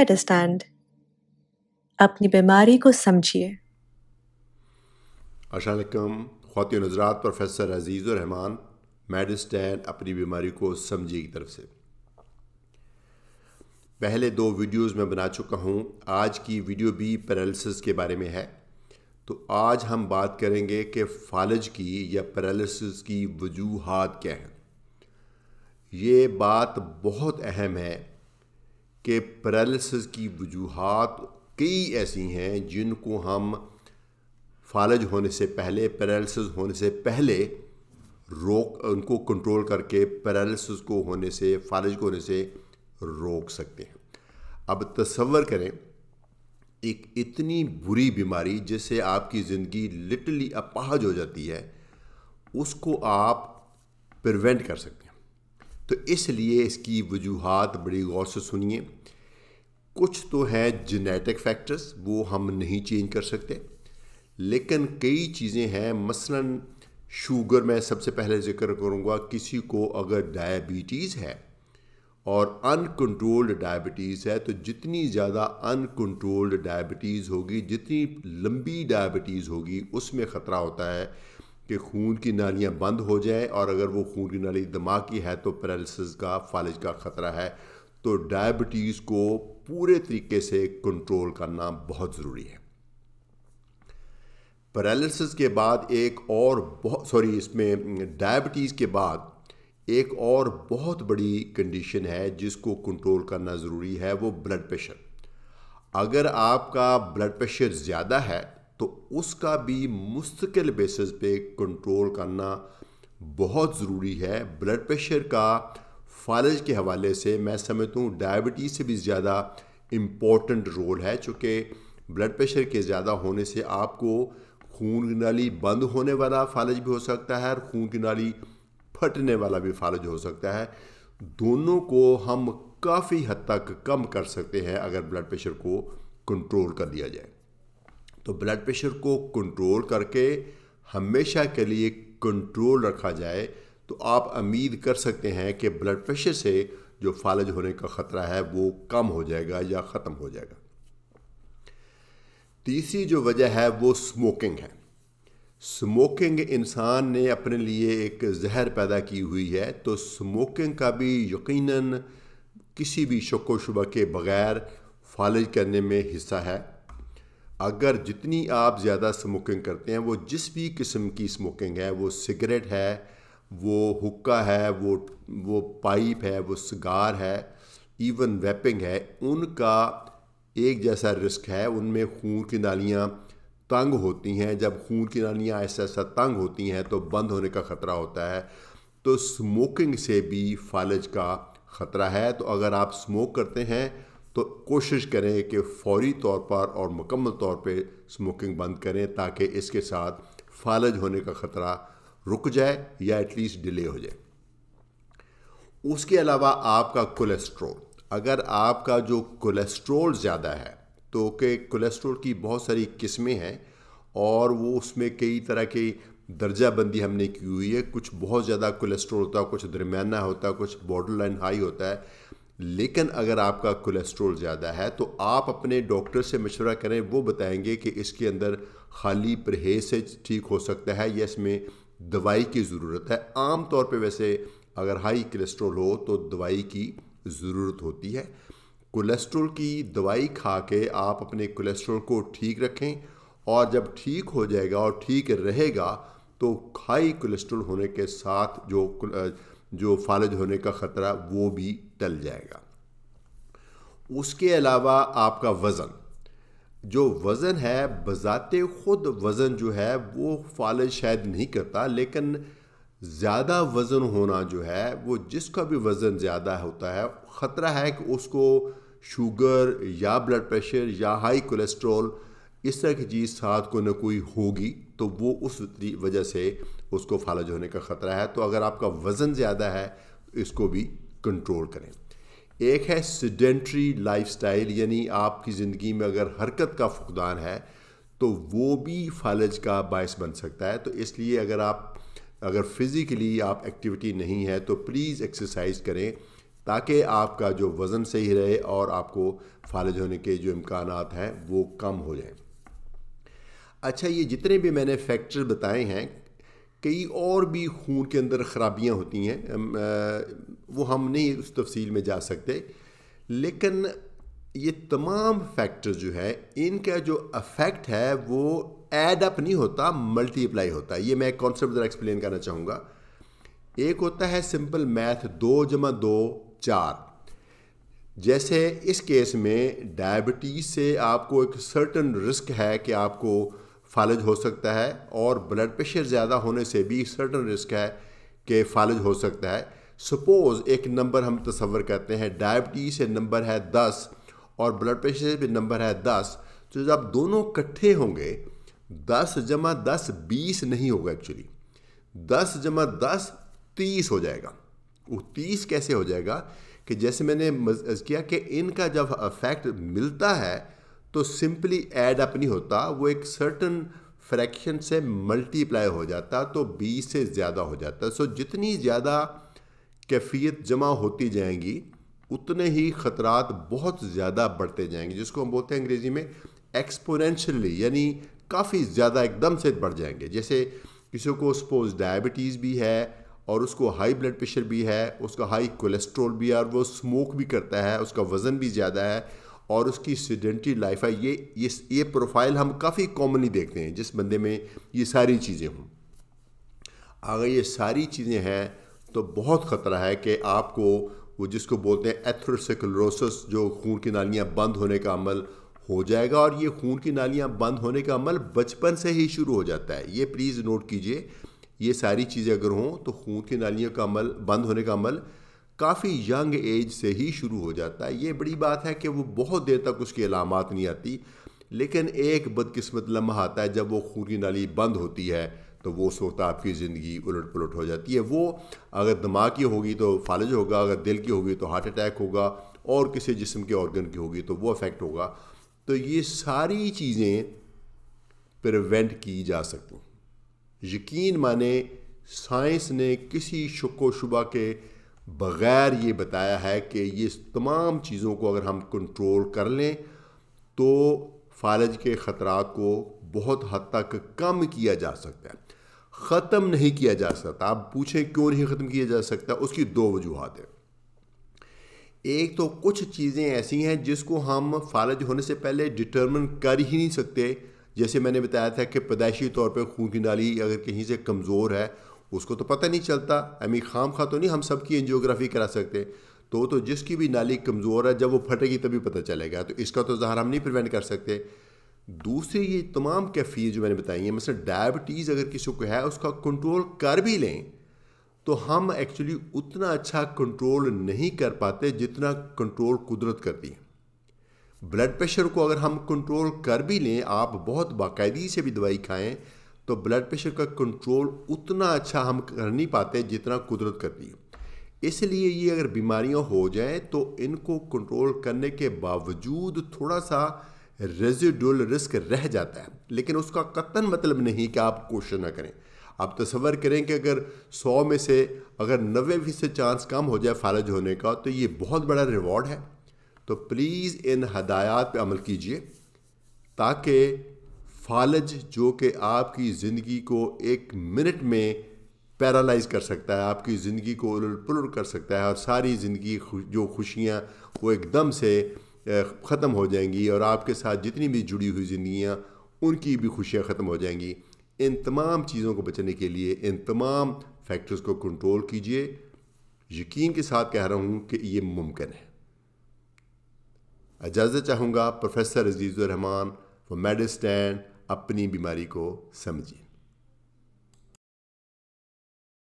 stand अपनी बीमारी को समझिए असलकम खातिन हजरात प्रोफेसर अजीज़ुररहमान मेडिस्टैंड अपनी बीमारी को समझिए की तरफ से पहले दो वीडियोस में बना चुका हूँ आज की वीडियो भी पैरालिसिस के बारे में है तो आज हम बात करेंगे कि फालज की या पैरालिसिस की वजूहत क्या है ये बात बहुत अहम है कि पैरालिसिस की वजूहत कई ऐसी हैं जिनको हम फालज होने से पहले पैरालिसिस होने से पहले रोक उनको कंट्रोल करके पैरालिसिस को होने से फालज को होने से रोक सकते हैं अब तस्वर करें एक इतनी बुरी बीमारी जिससे आपकी ज़िंदगी लिटरली अपाहज हो जाती है उसको आप प्रिवेंट कर सकते हैं तो इसलिए इसकी वजूहत बड़ी गौर से सुनिए कुछ तो है जेनेटिक फैक्टर्स वो हम नहीं चेंज कर सकते लेकिन कई चीज़ें हैं मसलन शुगर मैं सबसे पहले जिक्र करूँगा किसी को अगर डायबिटीज़ है और अनकंट्रोल्ड डायबिटीज़ है तो जितनी ज़्यादा अनकंट्रोल्ड डायबिटीज़ होगी जितनी लंबी डायबिटीज़ होगी उसमें ख़तरा होता है कि खून की नालियाँ बंद हो जाएँ और अगर वो खून की नाली दिमाग की है तो पैरालिसिस का फालिज का ख़तरा है तो डायबिटीज़ को पूरे तरीके से कंट्रोल करना बहुत ज़रूरी है पैरालिसिस के बाद एक और बहुत सॉरी इसमें डायबिटीज़ के बाद एक और बहुत बड़ी कंडीशन है जिसको कंट्रोल करना ज़रूरी है वो ब्लड प्रेशर अगर आपका ब्लड प्रेशर ज़्यादा है तो उसका भी मुस्तकिल बेसिस पे कंट्रोल करना बहुत ज़रूरी है ब्लड प्रेशर का फालज के हवाले से मैं समझता हूँ डायबिटीज़ से भी ज़्यादा इम्पोर्टेंट रोल है चूँकि ब्लड प्रेशर के ज़्यादा होने से आपको खून की नाली बंद होने वाला फालज भी हो सकता है और खून की नाली फटने वाला भी फालज हो सकता है दोनों को हम काफ़ी हद तक कम कर सकते हैं अगर ब्लड प्रेशर को कंट्रोल कर लिया जाए तो ब्लड प्रेशर को कंट्रोल करके हमेशा के लिए कंट्रोल रखा जाए तो आप उम्मीद कर सकते हैं कि ब्लड प्रेशर से जो फालज होने का ख़तरा है वो कम हो जाएगा या ख़त्म हो जाएगा तीसरी जो वजह है वो स्मोकिंग है स्मोकिंग इंसान ने अपने लिए एक जहर पैदा की हुई है तो स्मोकिंग का भी यकीनन किसी भी शक व शुबा के बग़ैर फालज करने में हिस्सा है अगर जितनी आप ज़्यादा स्मोकिंग करते हैं वो जिस भी किस्म की स्मोकिंग है वो सिगरेट है वो हुक्का है वो वो पाइप है वो सिगार है इवन वेपिंग है उनका एक जैसा रिस्क है उनमें खून की नालियाँ तंग होती हैं जब खून की नालियाँ ऐसा ऐसा तंग होती हैं तो बंद होने का ख़तरा होता है तो स्मोकिंग से भी फालज का ख़तरा है तो अगर आप स्मोक करते हैं तो कोशिश करें कि फौरी तौर पर और मुकम्मल तौर पे स्मोकिंग बंद करें ताकि इसके साथ फालज होने का ख़तरा रुक जाए या एटलीस्ट डिले हो जाए उसके अलावा आपका कोलेस्ट्रोल अगर आपका जो कोलेस्ट्रोल ज़्यादा है तो के कोलेस्ट्रोल की बहुत सारी किस्में हैं और वो उसमें कई तरह की दर्जाबंदी हमने की हुई है कुछ बहुत ज़्यादा कोलेस्ट्रोल होता है कुछ दरमियाना होता है कुछ बॉर्डर लाइन हाई होता है लेकिन अगर आपका कोलेस्ट्रोल ज़्यादा है तो आप अपने डॉक्टर से मशवरा करें वो बताएंगे कि इसके अंदर खाली परहेज से ठीक हो सकता है या इसमें दवाई की ज़रूरत है आम तौर पे वैसे अगर हाई कोलेस्ट्रोल हो तो दवाई की ज़रूरत होती है कोलेस्ट्रोल की दवाई खा के आप अपने कोलेस्ट्रोल को ठीक रखें और जब ठीक हो जाएगा और ठीक रहेगा तो हाई कोलेस्ट्रोल होने के साथ जो जो फालज होने का ख़तरा वो भी टल जाएगा उसके अलावा आपका वज़न जो वज़न है बज़ाते ख़ुद वज़न जो है वो फाल शायद नहीं करता लेकिन ज़्यादा वज़न होना जो है वो जिसका भी वज़न ज़्यादा होता है ख़तरा है कि उसको शुगर या ब्लड प्रेशर या हाई कोलेस्ट्रॉल इस तरह की चीज़ साथ को न कोई होगी तो वो उस वजह से उसको फालज होने का ख़तरा है तो अगर आपका वज़न ज़्यादा है इसको भी कंट्रोल करें एक है सीडेंट्री लाइफस्टाइल यानी आपकी ज़िंदगी में अगर हरकत का फुकदान है तो वो भी फालज का बायस बन सकता है तो इसलिए अगर आप अगर फिज़िकली आप एक्टिविटी नहीं है तो प्लीज़ एक्सरसाइज करें ताकि आपका जो वज़न सही रहे और आपको फालज होने के जो इम्कान हैं वो कम हो जाएँ अच्छा ये जितने भी मैंने फैक्टर बताए हैं कई और भी खून के अंदर ख़राबियाँ होती हैं वो हम नहीं उस तफसील में जा सकते लेकिन ये तमाम फैक्टर जो है इनका जो अफेक्ट है वो एड अप नहीं होता मल्टीप्लाई होता है ये मैं कॉन्सेप्ट ज़रा एक्सप्लेन करना चाहूँगा एक होता है सिंपल मैथ दो जमा दो चार जैसे इस केस में डायबिटीज़ से आपको एक सर्टन रिस्क है कि आपको फालिज हो सकता है और ब्लड प्रेशर ज़्यादा होने से भी सर्टन रिस्क है कि फालिज हो सकता है सपोज़ एक नंबर हम तस्वर करते हैं डायबिटीज़ से नंबर है दस और ब्लड प्रेशर भी नंबर है दस तो जब दोनों इकट्ठे होंगे दस जमा दस बीस नहीं होगा एक्चुअली दस जमा दस तीस हो जाएगा वो तीस कैसे हो जाएगा कि जैसे मैंने किया कि इनका जब अफेक्ट मिलता है तो सिंपली ऐड अप नहीं होता वो एक सर्टन फ्रैक्शन से मल्टीप्लाई हो जाता तो बी से ज़्यादा हो जाता सो जितनी ज़्यादा कैफियत जमा होती जाएंगी उतने ही ख़तरात बहुत ज़्यादा बढ़ते जाएंगे जिसको हम बोलते हैं अंग्रेज़ी में एक्सपोनेंशियली यानी काफ़ी ज़्यादा एकदम से बढ़ जाएंगे जैसे किसी को सपोज डायबिटीज़ भी है और उसको हाई ब्लड प्रेशर भी है उसका हाई कोलेस्ट्रोल भी है और वो स्मोक भी करता है उसका वज़न भी ज़्यादा है और उसकी स्टूडेंटी लाइफ है ये ये ये प्रोफाइल हम काफ़ी कॉमनली देखते हैं जिस बंदे में ये सारी चीज़ें हों अगर ये सारी चीज़ें हैं तो बहुत ख़तरा है कि आपको वो जिसको बोलते हैं एथ्रोसिकलोसिस जो खून की नालियाँ बंद होने का अमल हो जाएगा और ये खून की नालियाँ बंद होने का अमल बचपन से ही शुरू हो जाता है ये प्लीज़ नोट कीजिए ये सारी चीज़ें अगर हों तो खून की नालियों का अमल बंद होने का अमल काफ़ी यंग एज से ही शुरू हो जाता है ये बड़ी बात है कि वो बहुत देर तक उसकी अलामत नहीं आती लेकिन एक बदकिस्मत लम्हा आता है जब वो खून की नाली बंद होती है तो वो उस वक्त आपकी ज़िंदगी उलट पुलट हो जाती है वो अगर दिमाग की होगी तो फालज होगा अगर दिल की होगी तो हार्ट अटैक होगा और किसी जिसम के ऑर्गन की होगी तो वो अफेक्ट होगा तो ये सारी चीज़ें प्रिवेंट की जा सकती यकीन माने साइंस ने किसी व शुबा के बग़ैर ये बताया है कि ये तमाम चीज़ों को अगर हम कंट्रोल कर लें तो फालज के ख़तरा को बहुत हद तक कम किया जा सकता है ख़त्म नहीं किया जा सकता आप पूछें क्यों नहीं ख़त्म किया जा सकता उसकी दो वजूहत हैं एक तो कुछ चीज़ें ऐसी हैं जिसको हम फालज होने से पहले डिटर्मन कर ही नहीं सकते जैसे मैंने बताया था कि पैदाइशी तौर पर खून की नाली अगर कहीं से कमज़ोर है उसको तो पता नहीं चलता अमी खाम खा तो नहीं हम सबकी एनजियोग्राफी करा सकते तो तो जिसकी भी नाली कमज़ोर है जब वो फटेगी तभी पता चलेगा तो इसका तो जहर हम नहीं प्रिवेंट कर सकते दूसरी ये तमाम कैफियत जो मैंने बताई है मतलब डायबिटीज़ अगर किसी को है उसका कंट्रोल कर भी लें तो हम एक्चुअली उतना अच्छा कंट्रोल नहीं कर पाते जितना कंट्रोल कुदरत करती है ब्लड प्रेशर को अगर हम कंट्रोल कर भी लें आप बहुत बाकायदगी से भी दवाई खाएं तो ब्लड प्रेशर का कंट्रोल उतना अच्छा हम कर नहीं पाते जितना कुदरत करती है इसलिए ये अगर बीमारियां हो जाए तो इनको कंट्रोल करने के बावजूद थोड़ा सा रेजिडुअल रिस्क रह जाता है लेकिन उसका कतन मतलब नहीं कि आप कोशिश ना करें आप तस्वर करें कि अगर 100 में से अगर नबे फीसद चांस कम हो जाए फारज होने का तो ये बहुत बड़ा रिवॉर्ड है तो प्लीज़ इन हदायात पर अमल कीजिए ताकि फालज जो कि आपकी ज़िंदगी को एक मिनट में पैरालाइज कर सकता है आपकी ज़िंदगी को उलट पुलट कर सकता है और सारी ज़िंदगी जो खुशियाँ वो एकदम से ख़त्म हो जाएंगी और आपके साथ जितनी भी जुड़ी हुई ज़िंदियाँ उनकी भी खुशियाँ ख़त्म हो जाएंगी इन तमाम चीज़ों को बचने के लिए इन तमाम फैक्टर्स को कंट्रोल कीजिए यकीन के साथ कह रहा हूँ कि ये मुमकिन है इजाज़त चाहूँगा प्रोफेसर अजीज़ुररहमान फॉर मेडिस्टैंड अपनी बीमारी को समझिए